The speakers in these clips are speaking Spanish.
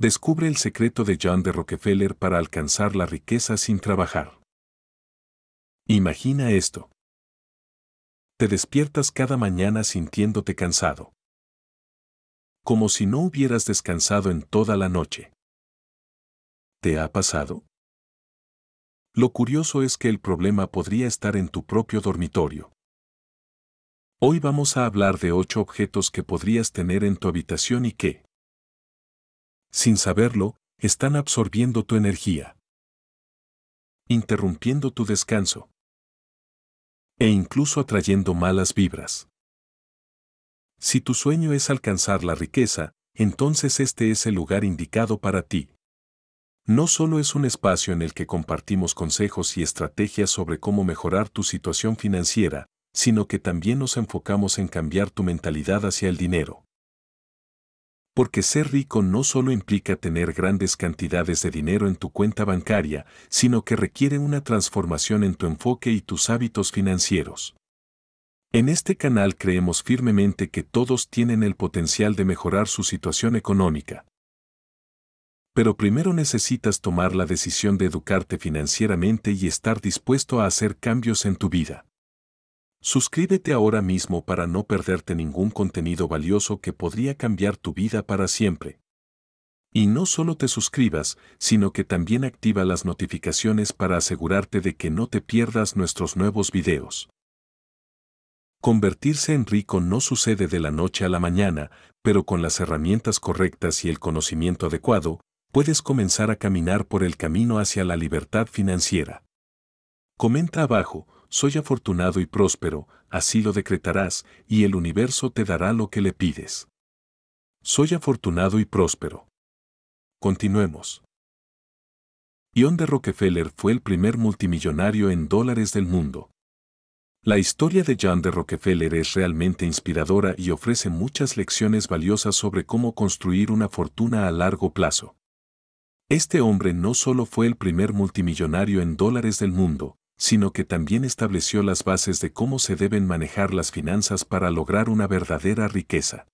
descubre el secreto de John de Rockefeller para alcanzar la riqueza sin trabajar. Imagina esto. Te despiertas cada mañana sintiéndote cansado. Como si no hubieras descansado en toda la noche. ¿Te ha pasado? Lo curioso es que el problema podría estar en tu propio dormitorio. Hoy vamos a hablar de ocho objetos que podrías tener en tu habitación y que, sin saberlo, están absorbiendo tu energía, interrumpiendo tu descanso e incluso atrayendo malas vibras. Si tu sueño es alcanzar la riqueza, entonces este es el lugar indicado para ti. No solo es un espacio en el que compartimos consejos y estrategias sobre cómo mejorar tu situación financiera, sino que también nos enfocamos en cambiar tu mentalidad hacia el dinero porque ser rico no solo implica tener grandes cantidades de dinero en tu cuenta bancaria, sino que requiere una transformación en tu enfoque y tus hábitos financieros. En este canal creemos firmemente que todos tienen el potencial de mejorar su situación económica. Pero primero necesitas tomar la decisión de educarte financieramente y estar dispuesto a hacer cambios en tu vida. Suscríbete ahora mismo para no perderte ningún contenido valioso que podría cambiar tu vida para siempre. Y no solo te suscribas, sino que también activa las notificaciones para asegurarte de que no te pierdas nuestros nuevos videos. Convertirse en rico no sucede de la noche a la mañana, pero con las herramientas correctas y el conocimiento adecuado, puedes comenzar a caminar por el camino hacia la libertad financiera. Comenta abajo, soy afortunado y próspero, así lo decretarás, y el universo te dará lo que le pides. Soy afortunado y próspero. Continuemos. John de Rockefeller fue el primer multimillonario en dólares del mundo. La historia de John de Rockefeller es realmente inspiradora y ofrece muchas lecciones valiosas sobre cómo construir una fortuna a largo plazo. Este hombre no solo fue el primer multimillonario en dólares del mundo, sino que también estableció las bases de cómo se deben manejar las finanzas para lograr una verdadera riqueza.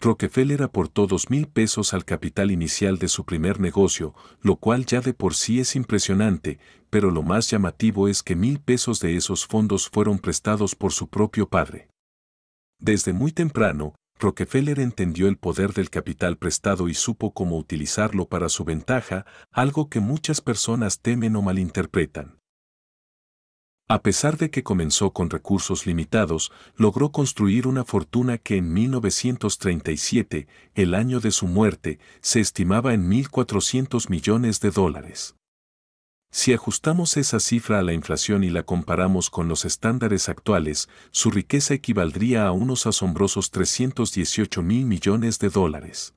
Rockefeller aportó dos mil pesos al capital inicial de su primer negocio, lo cual ya de por sí es impresionante, pero lo más llamativo es que mil pesos de esos fondos fueron prestados por su propio padre. Desde muy temprano, Rockefeller entendió el poder del capital prestado y supo cómo utilizarlo para su ventaja, algo que muchas personas temen o malinterpretan. A pesar de que comenzó con recursos limitados, logró construir una fortuna que en 1937, el año de su muerte, se estimaba en 1.400 millones de dólares. Si ajustamos esa cifra a la inflación y la comparamos con los estándares actuales, su riqueza equivaldría a unos asombrosos 318 mil millones de dólares.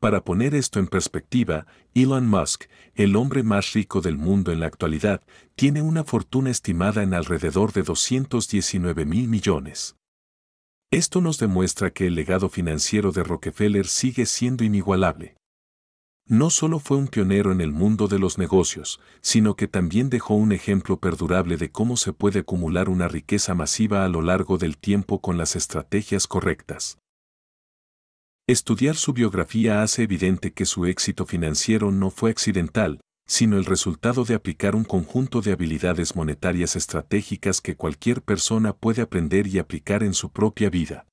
Para poner esto en perspectiva, Elon Musk, el hombre más rico del mundo en la actualidad, tiene una fortuna estimada en alrededor de 219 mil millones. Esto nos demuestra que el legado financiero de Rockefeller sigue siendo inigualable no solo fue un pionero en el mundo de los negocios, sino que también dejó un ejemplo perdurable de cómo se puede acumular una riqueza masiva a lo largo del tiempo con las estrategias correctas. Estudiar su biografía hace evidente que su éxito financiero no fue accidental, sino el resultado de aplicar un conjunto de habilidades monetarias estratégicas que cualquier persona puede aprender y aplicar en su propia vida.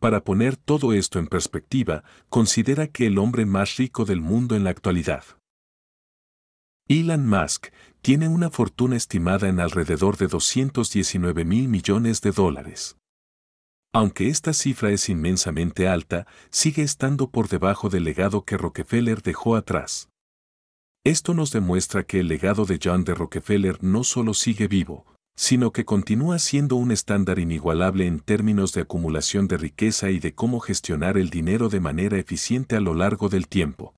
Para poner todo esto en perspectiva, considera que el hombre más rico del mundo en la actualidad. Elon Musk tiene una fortuna estimada en alrededor de 219 mil millones de dólares. Aunque esta cifra es inmensamente alta, sigue estando por debajo del legado que Rockefeller dejó atrás. Esto nos demuestra que el legado de John de Rockefeller no solo sigue vivo, sino que continúa siendo un estándar inigualable en términos de acumulación de riqueza y de cómo gestionar el dinero de manera eficiente a lo largo del tiempo.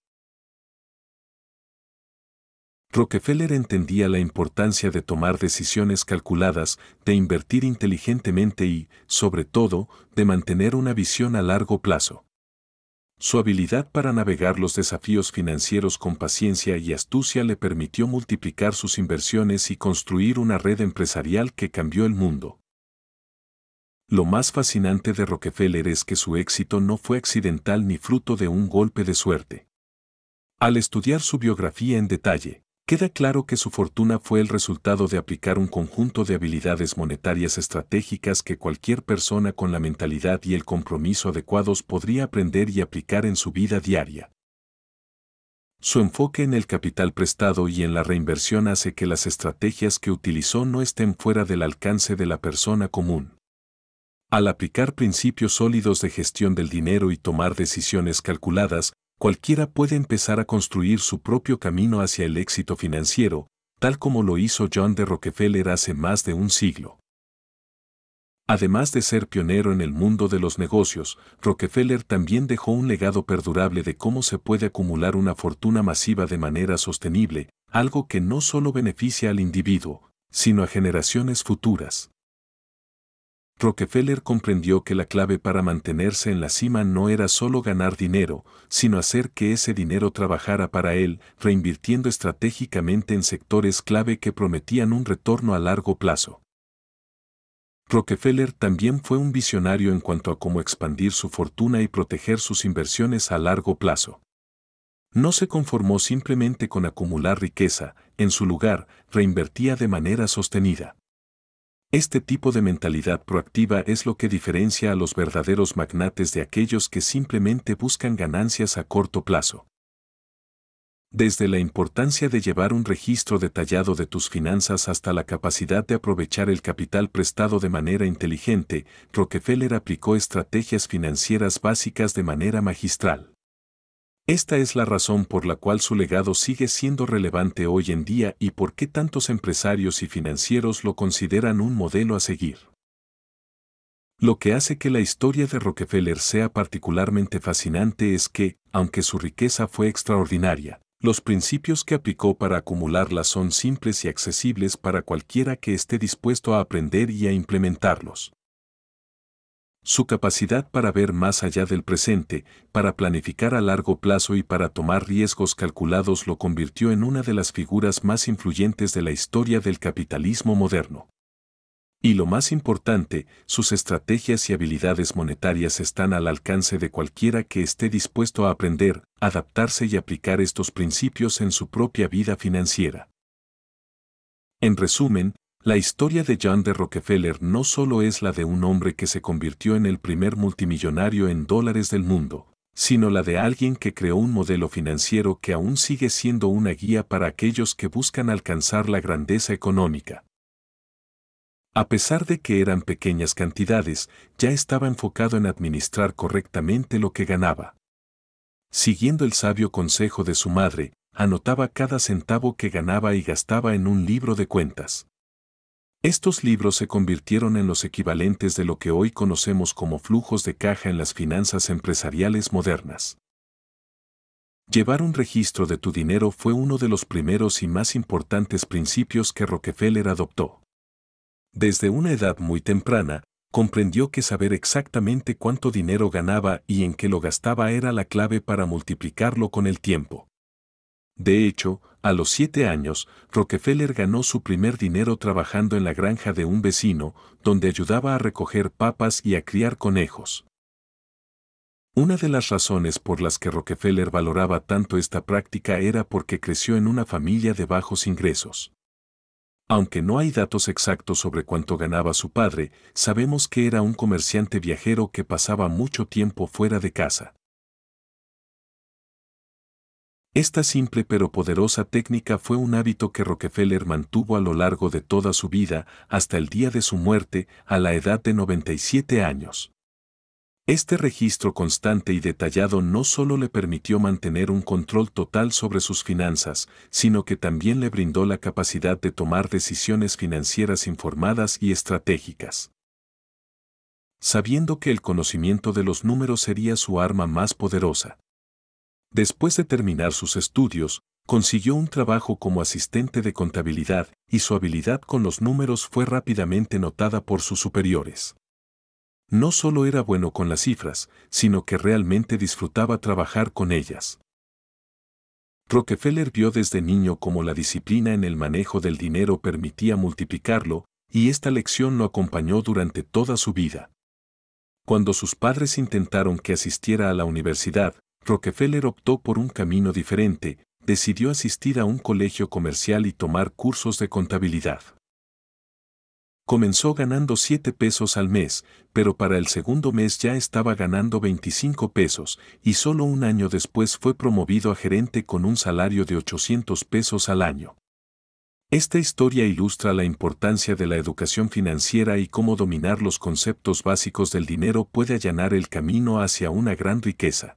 Rockefeller entendía la importancia de tomar decisiones calculadas, de invertir inteligentemente y, sobre todo, de mantener una visión a largo plazo. Su habilidad para navegar los desafíos financieros con paciencia y astucia le permitió multiplicar sus inversiones y construir una red empresarial que cambió el mundo. Lo más fascinante de Rockefeller es que su éxito no fue accidental ni fruto de un golpe de suerte. Al estudiar su biografía en detalle, Queda claro que su fortuna fue el resultado de aplicar un conjunto de habilidades monetarias estratégicas que cualquier persona con la mentalidad y el compromiso adecuados podría aprender y aplicar en su vida diaria. Su enfoque en el capital prestado y en la reinversión hace que las estrategias que utilizó no estén fuera del alcance de la persona común. Al aplicar principios sólidos de gestión del dinero y tomar decisiones calculadas, cualquiera puede empezar a construir su propio camino hacia el éxito financiero, tal como lo hizo John de Rockefeller hace más de un siglo. Además de ser pionero en el mundo de los negocios, Rockefeller también dejó un legado perdurable de cómo se puede acumular una fortuna masiva de manera sostenible, algo que no solo beneficia al individuo, sino a generaciones futuras. Rockefeller comprendió que la clave para mantenerse en la cima no era solo ganar dinero, sino hacer que ese dinero trabajara para él, reinvirtiendo estratégicamente en sectores clave que prometían un retorno a largo plazo. Rockefeller también fue un visionario en cuanto a cómo expandir su fortuna y proteger sus inversiones a largo plazo. No se conformó simplemente con acumular riqueza, en su lugar, reinvertía de manera sostenida. Este tipo de mentalidad proactiva es lo que diferencia a los verdaderos magnates de aquellos que simplemente buscan ganancias a corto plazo. Desde la importancia de llevar un registro detallado de tus finanzas hasta la capacidad de aprovechar el capital prestado de manera inteligente, Rockefeller aplicó estrategias financieras básicas de manera magistral. Esta es la razón por la cual su legado sigue siendo relevante hoy en día y por qué tantos empresarios y financieros lo consideran un modelo a seguir. Lo que hace que la historia de Rockefeller sea particularmente fascinante es que, aunque su riqueza fue extraordinaria, los principios que aplicó para acumularla son simples y accesibles para cualquiera que esté dispuesto a aprender y a implementarlos. Su capacidad para ver más allá del presente, para planificar a largo plazo y para tomar riesgos calculados lo convirtió en una de las figuras más influyentes de la historia del capitalismo moderno. Y lo más importante, sus estrategias y habilidades monetarias están al alcance de cualquiera que esté dispuesto a aprender, adaptarse y aplicar estos principios en su propia vida financiera. En resumen, la historia de John de Rockefeller no solo es la de un hombre que se convirtió en el primer multimillonario en dólares del mundo, sino la de alguien que creó un modelo financiero que aún sigue siendo una guía para aquellos que buscan alcanzar la grandeza económica. A pesar de que eran pequeñas cantidades, ya estaba enfocado en administrar correctamente lo que ganaba. Siguiendo el sabio consejo de su madre, anotaba cada centavo que ganaba y gastaba en un libro de cuentas. Estos libros se convirtieron en los equivalentes de lo que hoy conocemos como flujos de caja en las finanzas empresariales modernas. Llevar un registro de tu dinero fue uno de los primeros y más importantes principios que Rockefeller adoptó. Desde una edad muy temprana, comprendió que saber exactamente cuánto dinero ganaba y en qué lo gastaba era la clave para multiplicarlo con el tiempo. De hecho, a los siete años, Rockefeller ganó su primer dinero trabajando en la granja de un vecino, donde ayudaba a recoger papas y a criar conejos. Una de las razones por las que Rockefeller valoraba tanto esta práctica era porque creció en una familia de bajos ingresos. Aunque no hay datos exactos sobre cuánto ganaba su padre, sabemos que era un comerciante viajero que pasaba mucho tiempo fuera de casa. Esta simple pero poderosa técnica fue un hábito que Rockefeller mantuvo a lo largo de toda su vida hasta el día de su muerte a la edad de 97 años. Este registro constante y detallado no solo le permitió mantener un control total sobre sus finanzas, sino que también le brindó la capacidad de tomar decisiones financieras informadas y estratégicas. Sabiendo que el conocimiento de los números sería su arma más poderosa, Después de terminar sus estudios, consiguió un trabajo como asistente de contabilidad y su habilidad con los números fue rápidamente notada por sus superiores. No solo era bueno con las cifras, sino que realmente disfrutaba trabajar con ellas. Rockefeller vio desde niño cómo la disciplina en el manejo del dinero permitía multiplicarlo, y esta lección lo acompañó durante toda su vida. Cuando sus padres intentaron que asistiera a la universidad, Rockefeller optó por un camino diferente, decidió asistir a un colegio comercial y tomar cursos de contabilidad. Comenzó ganando 7 pesos al mes, pero para el segundo mes ya estaba ganando 25 pesos, y solo un año después fue promovido a gerente con un salario de 800 pesos al año. Esta historia ilustra la importancia de la educación financiera y cómo dominar los conceptos básicos del dinero puede allanar el camino hacia una gran riqueza.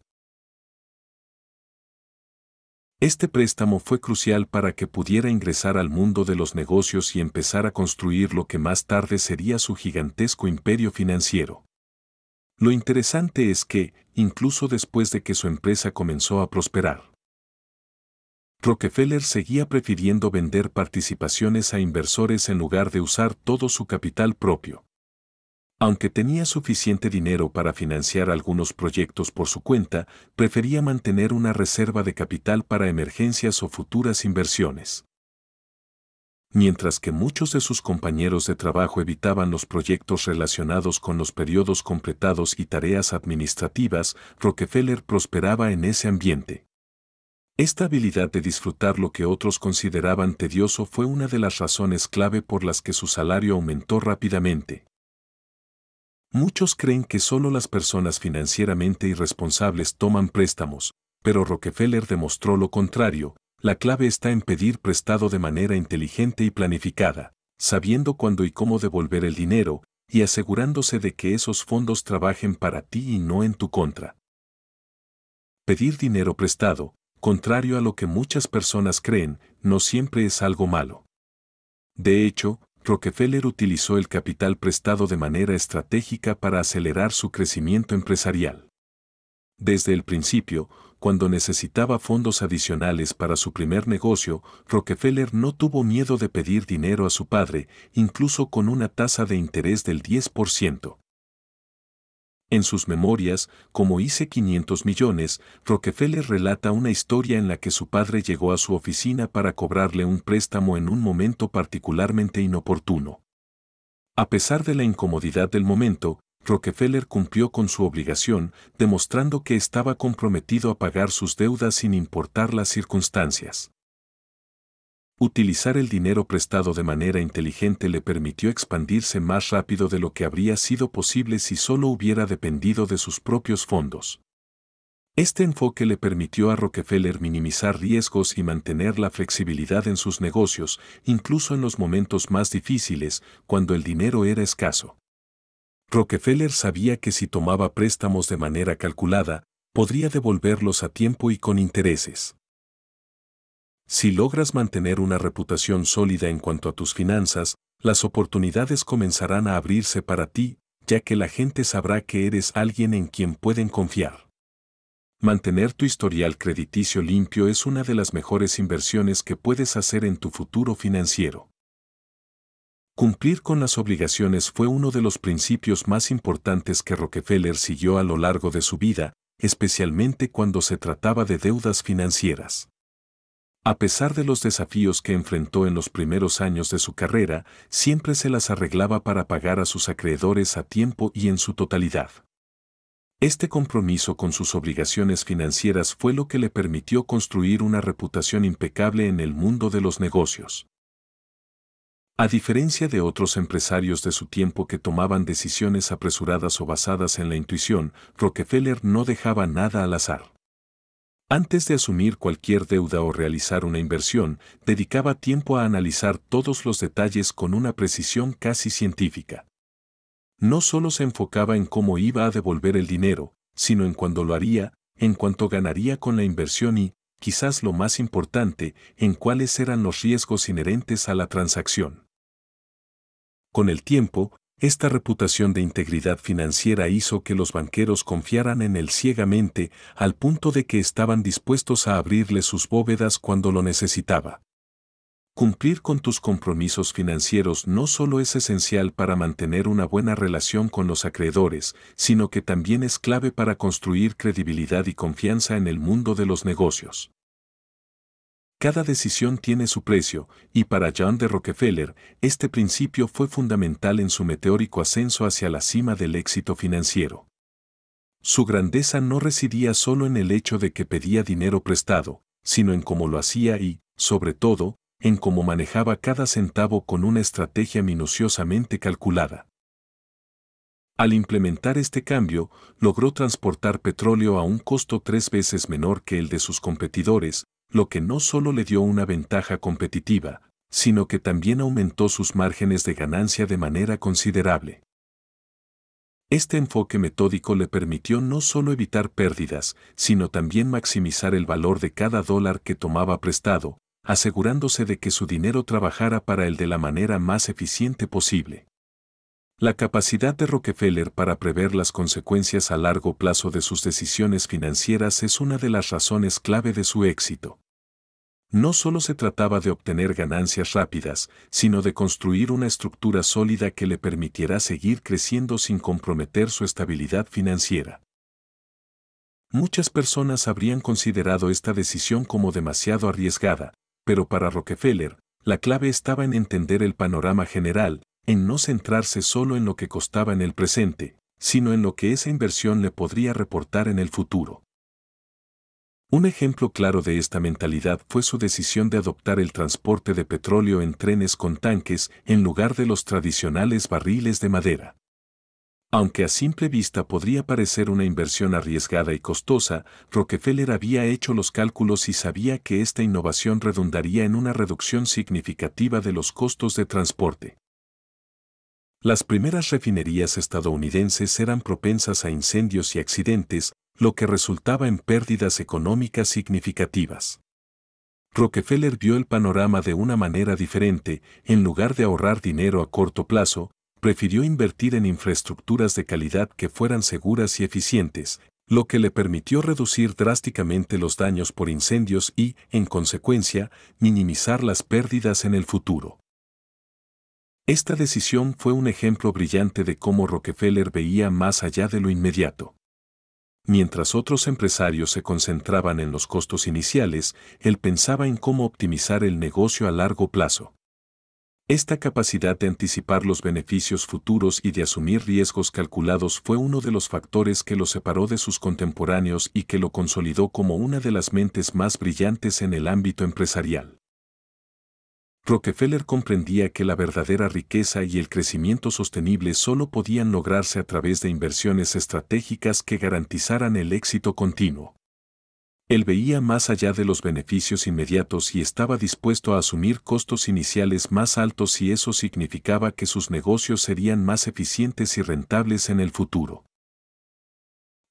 Este préstamo fue crucial para que pudiera ingresar al mundo de los negocios y empezar a construir lo que más tarde sería su gigantesco imperio financiero. Lo interesante es que, incluso después de que su empresa comenzó a prosperar, Rockefeller seguía prefiriendo vender participaciones a inversores en lugar de usar todo su capital propio. Aunque tenía suficiente dinero para financiar algunos proyectos por su cuenta, prefería mantener una reserva de capital para emergencias o futuras inversiones. Mientras que muchos de sus compañeros de trabajo evitaban los proyectos relacionados con los periodos completados y tareas administrativas, Rockefeller prosperaba en ese ambiente. Esta habilidad de disfrutar lo que otros consideraban tedioso fue una de las razones clave por las que su salario aumentó rápidamente. Muchos creen que solo las personas financieramente irresponsables toman préstamos, pero Rockefeller demostró lo contrario, la clave está en pedir prestado de manera inteligente y planificada, sabiendo cuándo y cómo devolver el dinero, y asegurándose de que esos fondos trabajen para ti y no en tu contra. Pedir dinero prestado, contrario a lo que muchas personas creen, no siempre es algo malo. De hecho, Rockefeller utilizó el capital prestado de manera estratégica para acelerar su crecimiento empresarial. Desde el principio, cuando necesitaba fondos adicionales para su primer negocio, Rockefeller no tuvo miedo de pedir dinero a su padre, incluso con una tasa de interés del 10%. En sus memorias, como hice 500 millones, Rockefeller relata una historia en la que su padre llegó a su oficina para cobrarle un préstamo en un momento particularmente inoportuno. A pesar de la incomodidad del momento, Rockefeller cumplió con su obligación, demostrando que estaba comprometido a pagar sus deudas sin importar las circunstancias. Utilizar el dinero prestado de manera inteligente le permitió expandirse más rápido de lo que habría sido posible si solo hubiera dependido de sus propios fondos. Este enfoque le permitió a Rockefeller minimizar riesgos y mantener la flexibilidad en sus negocios, incluso en los momentos más difíciles, cuando el dinero era escaso. Rockefeller sabía que si tomaba préstamos de manera calculada, podría devolverlos a tiempo y con intereses. Si logras mantener una reputación sólida en cuanto a tus finanzas, las oportunidades comenzarán a abrirse para ti, ya que la gente sabrá que eres alguien en quien pueden confiar. Mantener tu historial crediticio limpio es una de las mejores inversiones que puedes hacer en tu futuro financiero. Cumplir con las obligaciones fue uno de los principios más importantes que Rockefeller siguió a lo largo de su vida, especialmente cuando se trataba de deudas financieras. A pesar de los desafíos que enfrentó en los primeros años de su carrera, siempre se las arreglaba para pagar a sus acreedores a tiempo y en su totalidad. Este compromiso con sus obligaciones financieras fue lo que le permitió construir una reputación impecable en el mundo de los negocios. A diferencia de otros empresarios de su tiempo que tomaban decisiones apresuradas o basadas en la intuición, Rockefeller no dejaba nada al azar. Antes de asumir cualquier deuda o realizar una inversión, dedicaba tiempo a analizar todos los detalles con una precisión casi científica. No solo se enfocaba en cómo iba a devolver el dinero, sino en cuándo lo haría, en cuánto ganaría con la inversión y, quizás lo más importante, en cuáles eran los riesgos inherentes a la transacción. Con el tiempo, esta reputación de integridad financiera hizo que los banqueros confiaran en él ciegamente al punto de que estaban dispuestos a abrirle sus bóvedas cuando lo necesitaba. Cumplir con tus compromisos financieros no solo es esencial para mantener una buena relación con los acreedores, sino que también es clave para construir credibilidad y confianza en el mundo de los negocios. Cada decisión tiene su precio, y para John de Rockefeller, este principio fue fundamental en su meteórico ascenso hacia la cima del éxito financiero. Su grandeza no residía solo en el hecho de que pedía dinero prestado, sino en cómo lo hacía y, sobre todo, en cómo manejaba cada centavo con una estrategia minuciosamente calculada. Al implementar este cambio, logró transportar petróleo a un costo tres veces menor que el de sus competidores, lo que no solo le dio una ventaja competitiva, sino que también aumentó sus márgenes de ganancia de manera considerable. Este enfoque metódico le permitió no solo evitar pérdidas, sino también maximizar el valor de cada dólar que tomaba prestado, asegurándose de que su dinero trabajara para él de la manera más eficiente posible. La capacidad de Rockefeller para prever las consecuencias a largo plazo de sus decisiones financieras es una de las razones clave de su éxito. No solo se trataba de obtener ganancias rápidas, sino de construir una estructura sólida que le permitiera seguir creciendo sin comprometer su estabilidad financiera. Muchas personas habrían considerado esta decisión como demasiado arriesgada, pero para Rockefeller, la clave estaba en entender el panorama general, en no centrarse solo en lo que costaba en el presente, sino en lo que esa inversión le podría reportar en el futuro. Un ejemplo claro de esta mentalidad fue su decisión de adoptar el transporte de petróleo en trenes con tanques en lugar de los tradicionales barriles de madera. Aunque a simple vista podría parecer una inversión arriesgada y costosa, Rockefeller había hecho los cálculos y sabía que esta innovación redundaría en una reducción significativa de los costos de transporte. Las primeras refinerías estadounidenses eran propensas a incendios y accidentes, lo que resultaba en pérdidas económicas significativas. Rockefeller vio el panorama de una manera diferente, en lugar de ahorrar dinero a corto plazo, prefirió invertir en infraestructuras de calidad que fueran seguras y eficientes, lo que le permitió reducir drásticamente los daños por incendios y, en consecuencia, minimizar las pérdidas en el futuro. Esta decisión fue un ejemplo brillante de cómo Rockefeller veía más allá de lo inmediato. Mientras otros empresarios se concentraban en los costos iniciales, él pensaba en cómo optimizar el negocio a largo plazo. Esta capacidad de anticipar los beneficios futuros y de asumir riesgos calculados fue uno de los factores que lo separó de sus contemporáneos y que lo consolidó como una de las mentes más brillantes en el ámbito empresarial. Rockefeller comprendía que la verdadera riqueza y el crecimiento sostenible solo podían lograrse a través de inversiones estratégicas que garantizaran el éxito continuo. Él veía más allá de los beneficios inmediatos y estaba dispuesto a asumir costos iniciales más altos si eso significaba que sus negocios serían más eficientes y rentables en el futuro.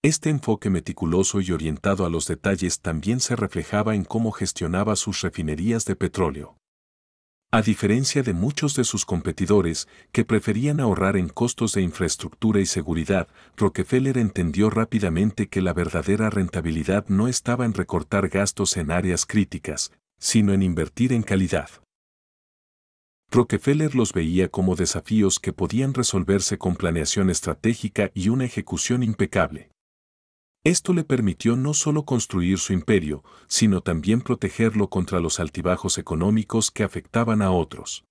Este enfoque meticuloso y orientado a los detalles también se reflejaba en cómo gestionaba sus refinerías de petróleo a diferencia de muchos de sus competidores que preferían ahorrar en costos de infraestructura y seguridad, Rockefeller entendió rápidamente que la verdadera rentabilidad no estaba en recortar gastos en áreas críticas, sino en invertir en calidad. Rockefeller los veía como desafíos que podían resolverse con planeación estratégica y una ejecución impecable. Esto le permitió no solo construir su imperio, sino también protegerlo contra los altibajos económicos que afectaban a otros.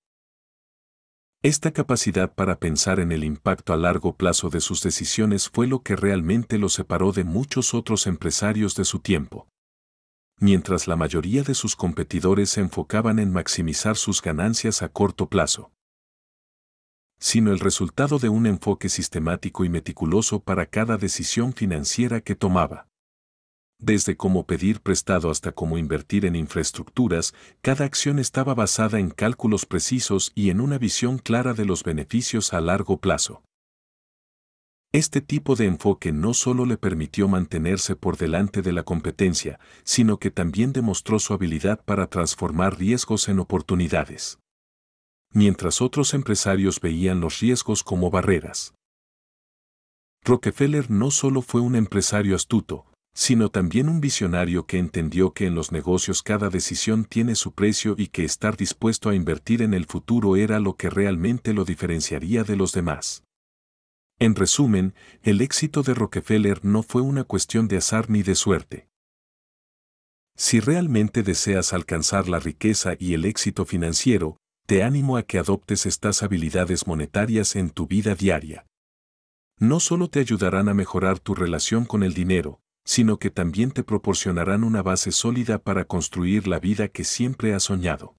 Esta capacidad para pensar en el impacto a largo plazo de sus decisiones fue lo que realmente lo separó de muchos otros empresarios de su tiempo. Mientras la mayoría de sus competidores se enfocaban en maximizar sus ganancias a corto plazo, sino el resultado de un enfoque sistemático y meticuloso para cada decisión financiera que tomaba. Desde cómo pedir prestado hasta cómo invertir en infraestructuras, cada acción estaba basada en cálculos precisos y en una visión clara de los beneficios a largo plazo. Este tipo de enfoque no solo le permitió mantenerse por delante de la competencia, sino que también demostró su habilidad para transformar riesgos en oportunidades mientras otros empresarios veían los riesgos como barreras. Rockefeller no solo fue un empresario astuto, sino también un visionario que entendió que en los negocios cada decisión tiene su precio y que estar dispuesto a invertir en el futuro era lo que realmente lo diferenciaría de los demás. En resumen, el éxito de Rockefeller no fue una cuestión de azar ni de suerte. Si realmente deseas alcanzar la riqueza y el éxito financiero, te animo a que adoptes estas habilidades monetarias en tu vida diaria. No solo te ayudarán a mejorar tu relación con el dinero, sino que también te proporcionarán una base sólida para construir la vida que siempre has soñado.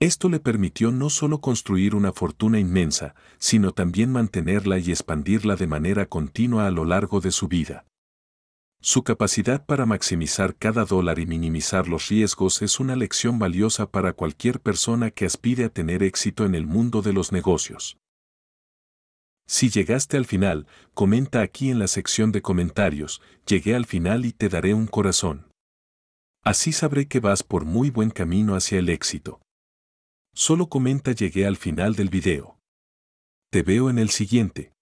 Esto le permitió no solo construir una fortuna inmensa, sino también mantenerla y expandirla de manera continua a lo largo de su vida. Su capacidad para maximizar cada dólar y minimizar los riesgos es una lección valiosa para cualquier persona que aspire a tener éxito en el mundo de los negocios. Si llegaste al final, comenta aquí en la sección de comentarios, llegué al final y te daré un corazón. Así sabré que vas por muy buen camino hacia el éxito. Solo comenta llegué al final del video. Te veo en el siguiente.